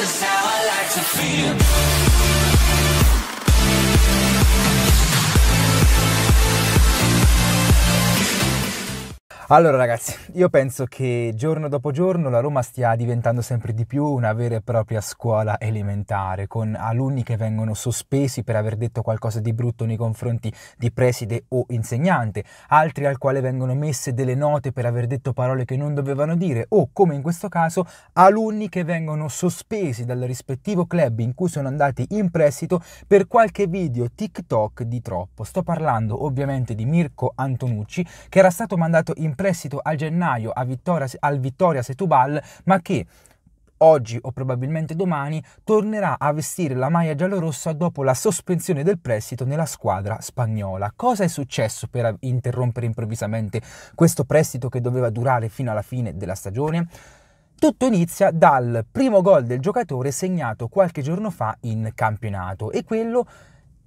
This is how I like to feel. Allora ragazzi, io penso che giorno dopo giorno la Roma stia diventando sempre di più una vera e propria scuola elementare, con alunni che vengono sospesi per aver detto qualcosa di brutto nei confronti di preside o insegnante, altri al quale vengono messe delle note per aver detto parole che non dovevano dire, o come in questo caso alunni che vengono sospesi dal rispettivo club in cui sono andati in prestito per qualche video TikTok di troppo. Sto parlando ovviamente di Mirko Antonucci che era stato mandato in prestito prestito a gennaio a Vittoria, al Vittoria Setubal, ma che oggi o probabilmente domani tornerà a vestire la maglia giallorossa dopo la sospensione del prestito nella squadra spagnola. Cosa è successo per interrompere improvvisamente questo prestito che doveva durare fino alla fine della stagione? Tutto inizia dal primo gol del giocatore segnato qualche giorno fa in campionato e quello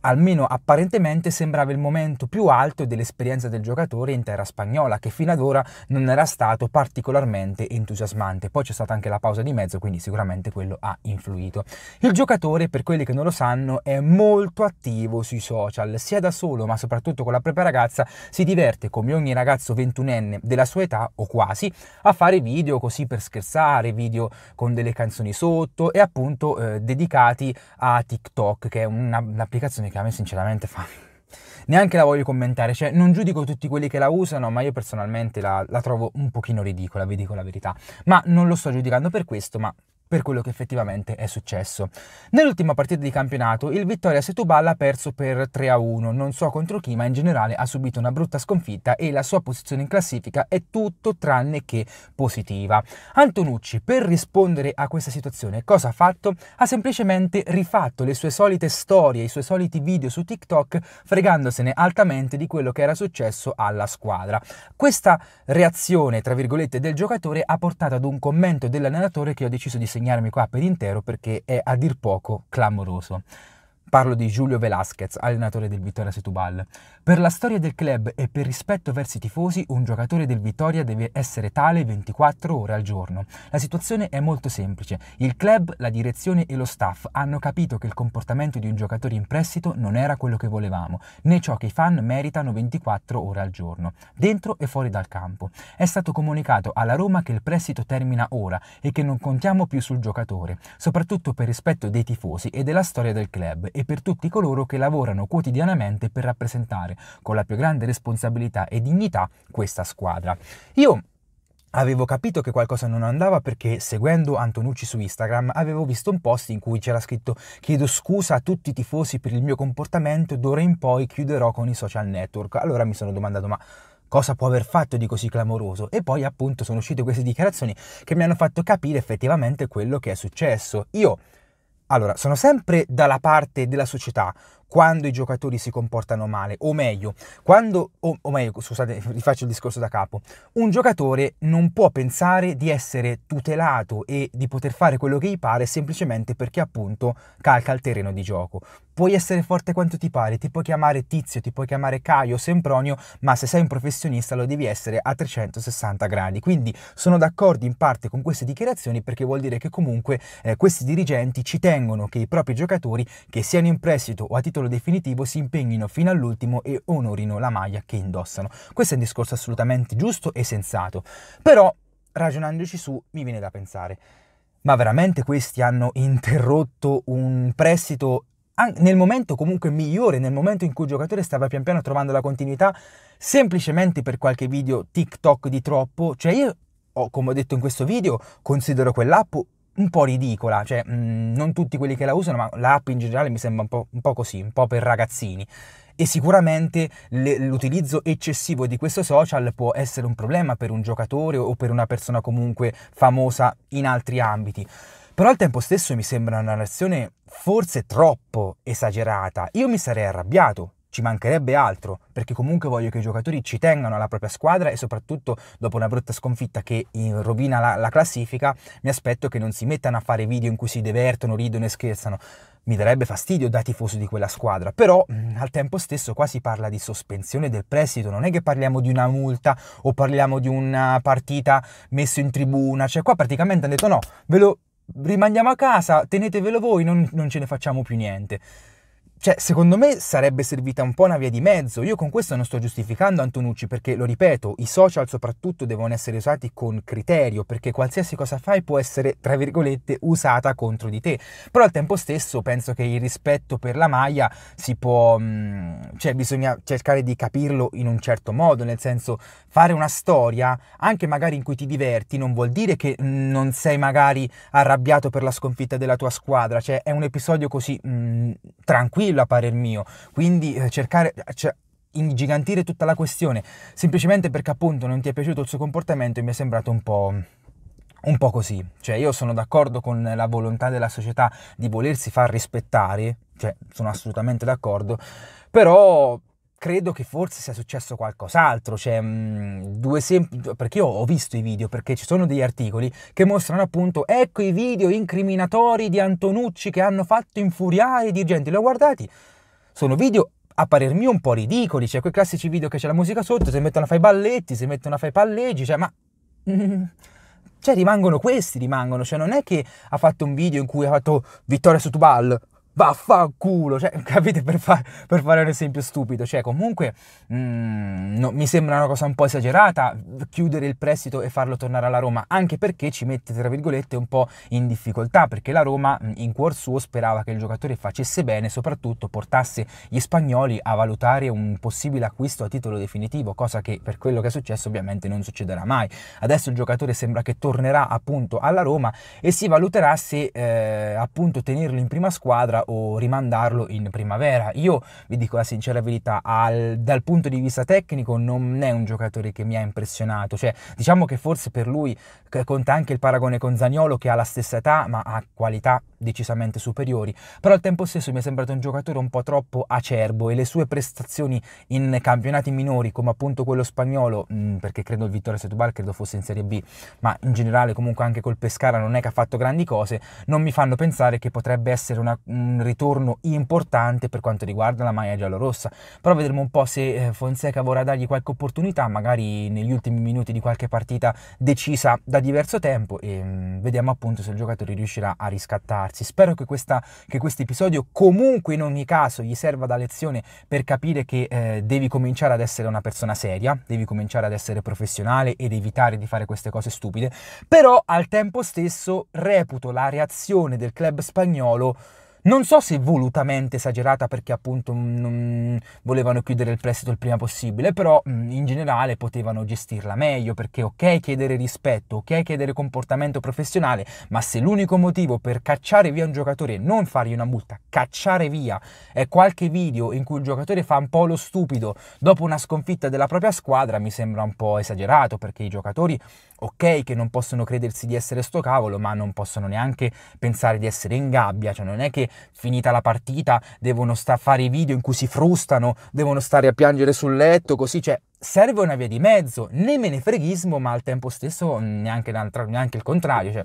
almeno apparentemente sembrava il momento più alto dell'esperienza del giocatore in terra spagnola, che fino ad ora non era stato particolarmente entusiasmante. Poi c'è stata anche la pausa di mezzo, quindi sicuramente quello ha influito. Il giocatore, per quelli che non lo sanno, è molto attivo sui social, sia da solo ma soprattutto con la propria ragazza, si diverte come ogni ragazzo ventunenne della sua età o quasi a fare video così per scherzare, video con delle canzoni sotto e appunto eh, dedicati a TikTok, che è una, un'applicazione che a me sinceramente fa... Neanche la voglio commentare, cioè non giudico tutti quelli che la usano, ma io personalmente la, la trovo un pochino ridicola, vi dico la verità. Ma non lo sto giudicando per questo, ma per quello che effettivamente è successo. Nell'ultima partita di campionato il Vittoria Setubal ha perso per 3-1, non so contro chi, ma in generale ha subito una brutta sconfitta e la sua posizione in classifica è tutto tranne che positiva. Antonucci, per rispondere a questa situazione, cosa ha fatto? Ha semplicemente rifatto le sue solite storie, i suoi soliti video su TikTok, fregandosene altamente di quello che era successo alla squadra. Questa reazione, tra virgolette, del giocatore ha portato ad un commento dell'allenatore che ho deciso di seguire consegnarmi qua per intero perché è a dir poco clamoroso. Parlo di Giulio Velasquez, allenatore del Vittoria Setubal. Per la storia del club e per rispetto verso i tifosi, un giocatore del Vittoria deve essere tale 24 ore al giorno. La situazione è molto semplice. Il club, la direzione e lo staff hanno capito che il comportamento di un giocatore in prestito non era quello che volevamo, né ciò che i fan meritano 24 ore al giorno, dentro e fuori dal campo. È stato comunicato alla Roma che il prestito termina ora e che non contiamo più sul giocatore, soprattutto per rispetto dei tifosi e della storia del club e per tutti coloro che lavorano quotidianamente per rappresentare con la più grande responsabilità e dignità questa squadra. Io Avevo capito che qualcosa non andava perché seguendo Antonucci su Instagram avevo visto un post in cui c'era scritto chiedo scusa a tutti i tifosi per il mio comportamento d'ora in poi chiuderò con i social network. Allora mi sono domandato ma cosa può aver fatto di così clamoroso e poi appunto sono uscite queste dichiarazioni che mi hanno fatto capire effettivamente quello che è successo. Io allora, sono sempre dalla parte della società, quando i giocatori si comportano male, o meglio, quando, o, o meglio, scusate, rifaccio il discorso da capo, un giocatore non può pensare di essere tutelato e di poter fare quello che gli pare semplicemente perché appunto calca il terreno di gioco. Puoi essere forte quanto ti pare, ti puoi chiamare Tizio, ti puoi chiamare Caio, Sempronio, ma se sei un professionista lo devi essere a 360 gradi. Quindi sono d'accordo in parte con queste dichiarazioni perché vuol dire che comunque eh, questi dirigenti ci tengono che i propri giocatori, che siano in prestito o a titolo titolo definitivo si impegnino fino all'ultimo e onorino la maglia che indossano. Questo è un discorso assolutamente giusto e sensato, però ragionandoci su mi viene da pensare, ma veramente questi hanno interrotto un prestito nel momento comunque migliore, nel momento in cui il giocatore stava pian piano trovando la continuità, semplicemente per qualche video TikTok di troppo, cioè io, come ho detto in questo video, considero quell'app un po' ridicola, cioè mh, mm, non tutti quelli che la usano, ma l'app in generale mi sembra un po', un po così, un po' per ragazzini. E sicuramente le, l'utilizzo eccessivo di questo social può essere un problema per un giocatore o per una persona comunque famosa in altri ambiti. Però al tempo stesso mi sembra una narrazione forse troppo esagerata. Io mi sarei arrabbiato ci mancherebbe altro, perché comunque voglio che i giocatori ci tengano alla propria squadra e soprattutto dopo una brutta sconfitta che rovina la, la classifica, mi aspetto che non si mettano a fare video in cui si divertono, ridono e scherzano mi darebbe fastidio da tifoso di quella squadra, però mm, al tempo stesso qua si parla di sospensione del prestito, non è che parliamo di una multa o parliamo di una partita messa in tribuna, cioè qua praticamente hanno detto no, ve lo rimandiamo a casa, tenetevelo voi, non, non ce ne facciamo più niente cioè, secondo me sarebbe servita un po' una via di mezzo. Io con questo non sto giustificando Antonucci perché, lo ripeto, i social soprattutto devono essere usati con criterio perché qualsiasi cosa fai può essere, tra virgolette, usata contro di te. Però al tempo stesso penso che il rispetto per la maglia si può... Mm, cioè, bisogna cercare di capirlo in un certo modo, nel senso fare una storia, anche magari in cui ti diverti, non vuol dire che non sei magari arrabbiato per la sconfitta della tua squadra. Cioè, è un episodio così mh, mm, tranquillo quello a parer mio, quindi eh, cercare... Cioè, ingigantire tutta la questione semplicemente perché appunto non ti è piaciuto il suo comportamento e mi è sembrato un po' un po' così, cioè io sono d'accordo con la volontà della società di volersi far rispettare, cioè sono assolutamente d'accordo, però credo che forse sia successo qualcos'altro, cioè mh, mm, due esempi, perché io ho visto i video, perché ci sono degli articoli che mostrano appunto, ecco i video incriminatori di Antonucci che hanno fatto infuriare i dirigenti, li ho guardati, sono video a parer mio un po' ridicoli, cioè quei classici video che c'è la musica sotto, si mettono a fare i balletti, si mettono a fare i palleggi, cioè ma... Mm, cioè rimangono questi, rimangono, cioè non è che ha fatto un video in cui ha fatto vittoria su Tubal, vaffanculo, cioè, capite per, fa per, fare un esempio stupido, cioè comunque mh, mm, no, mi sembra una cosa un po' esagerata, chiudere il prestito e farlo tornare alla Roma, anche perché ci mette, tra virgolette, un po' in difficoltà, perché la Roma in cuor suo sperava che il giocatore facesse bene soprattutto portasse gli spagnoli a valutare un possibile acquisto a titolo definitivo, cosa che per quello che è successo ovviamente non succederà mai. Adesso il giocatore sembra che tornerà appunto alla Roma e si valuterà se eh, appunto tenerlo in prima squadra o rimandarlo in primavera. Io vi dico la sincera verità, al, dal punto di vista tecnico non è un giocatore che mi ha impressionato campionato. Cioè, diciamo che forse per lui conta anche il paragone con Zagnolo che ha la stessa età ma ha qualità decisamente superiori. Però al tempo stesso mi è sembrato un giocatore un po' troppo acerbo e le sue prestazioni in campionati minori come appunto quello spagnolo, mm, perché credo il Vittorio Setubal credo fosse in Serie B, ma in generale comunque anche col Pescara non è che ha fatto grandi cose, non mi fanno pensare che potrebbe essere una, un ritorno importante per quanto riguarda la maglia giallorossa. Però vedremo un po' se eh, Fonseca vorrà dargli qualche opportunità, magari negli ultimi ultimi minuti di qualche partita decisa da diverso tempo e mm, vediamo appunto se il giocatore riuscirà a riscattarsi. Spero che, questa, che questo episodio comunque in ogni caso gli serva da lezione per capire che eh, devi cominciare ad essere una persona seria, devi cominciare ad essere professionale ed evitare di fare queste cose stupide, però al tempo stesso reputo la reazione del club spagnolo non so se volutamente esagerata perché appunto mm, non volevano chiudere il prestito il prima possibile, però mm, in generale potevano gestirla meglio perché ok chiedere rispetto, ok chiedere comportamento professionale, ma se l'unico motivo per cacciare via un giocatore e non fargli una multa, cacciare via è qualche video in cui il giocatore fa un po' lo stupido dopo una sconfitta della propria squadra, mi sembra un po' esagerato perché i giocatori ok che non possono credersi di essere sto cavolo, ma non possono neanche pensare di essere in gabbia, cioè non è che finita la partita devono sta- fare i video in cui si frustano, devono stare a piangere sul letto, così, cioè serve una via di mezzo, né menefreghismo, ma al tempo stesso neanche, neanche il contrario, cioè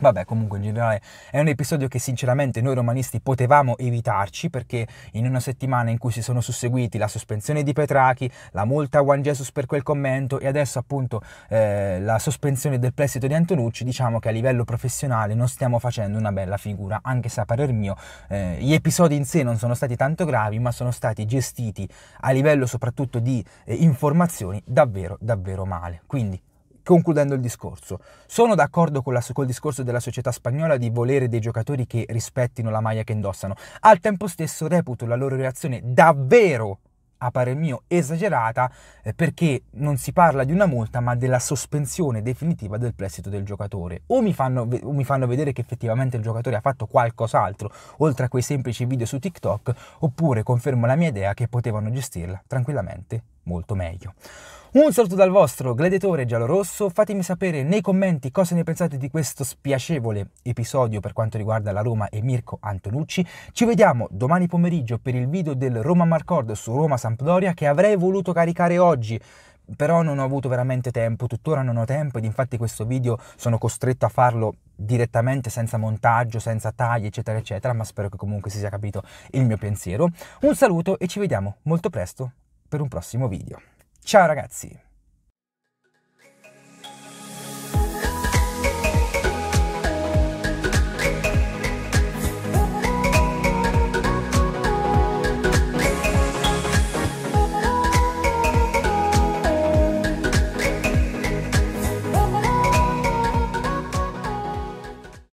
Vabbè, comunque in generale è un episodio che sinceramente noi romanisti potevamo evitarci perché in una settimana in cui si sono susseguiti la sospensione di Petrachi, la multa a Juan Jesus per quel commento e adesso appunto eh, la sospensione del prestito di Antonucci, diciamo che a livello professionale non stiamo facendo una bella figura, anche se a parer mio eh, gli episodi in sé non sono stati tanto gravi, ma sono stati gestiti a livello soprattutto di eh, informazioni davvero davvero male. Quindi Concludendo il discorso, sono d'accordo con la, col discorso della società spagnola di volere dei giocatori che rispettino la maglia che indossano, al tempo stesso reputo la loro reazione davvero a parer mio esagerata eh, perché non si parla di una multa ma della sospensione definitiva del prestito del giocatore o mi, fanno, o mi fanno, vedere che effettivamente il giocatore ha fatto qualcos'altro oltre a quei semplici video su TikTok oppure confermo la mia idea che potevano gestirla tranquillamente molto meglio. Un saluto dal vostro gladiatore giallorosso, fatemi sapere nei commenti cosa ne pensate di questo spiacevole episodio per quanto riguarda la Roma e Mirko Antonucci. Ci vediamo domani pomeriggio per il video del Roma Marcord su Roma Sampdoria che avrei voluto caricare oggi, però non ho avuto veramente tempo, tuttora non ho tempo ed infatti questo video sono costretto a farlo direttamente senza montaggio, senza tagli eccetera eccetera, ma spero che comunque si sia capito il mio pensiero. Un saluto e ci vediamo molto presto per un prossimo video. Ciao ragazzi!